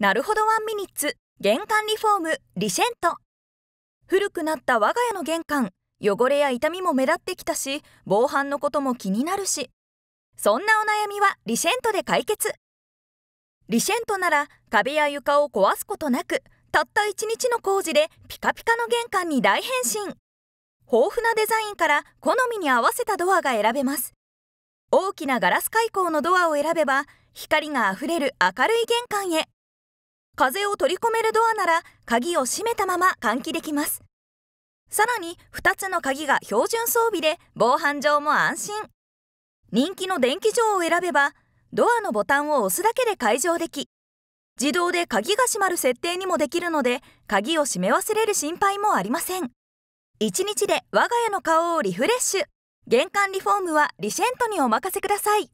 なるほどワンミニッツ玄関リフォームリシェント古くなった我が家の玄関汚れや痛みも目立ってきたし防犯のことも気になるしそんなお悩みはリシェントで解決リシェントなら壁や床を壊すことなくたった1日の工事でピカピカの玄関に大変身豊富なデザインから好みに合わせたドアが選べます大きなガラス開口のドアを選べば光があふれる明るい玄関へ風を取り込めるドアなら鍵を閉めたまま換気できますさらに2つの鍵が標準装備で防犯上も安心人気の電気錠を選べばドアのボタンを押すだけで解錠でき自動で鍵が閉まる設定にもできるので鍵を閉め忘れる心配もありません1日で我が家の顔をリフレッシュ玄関リフォームはリシェントにお任せください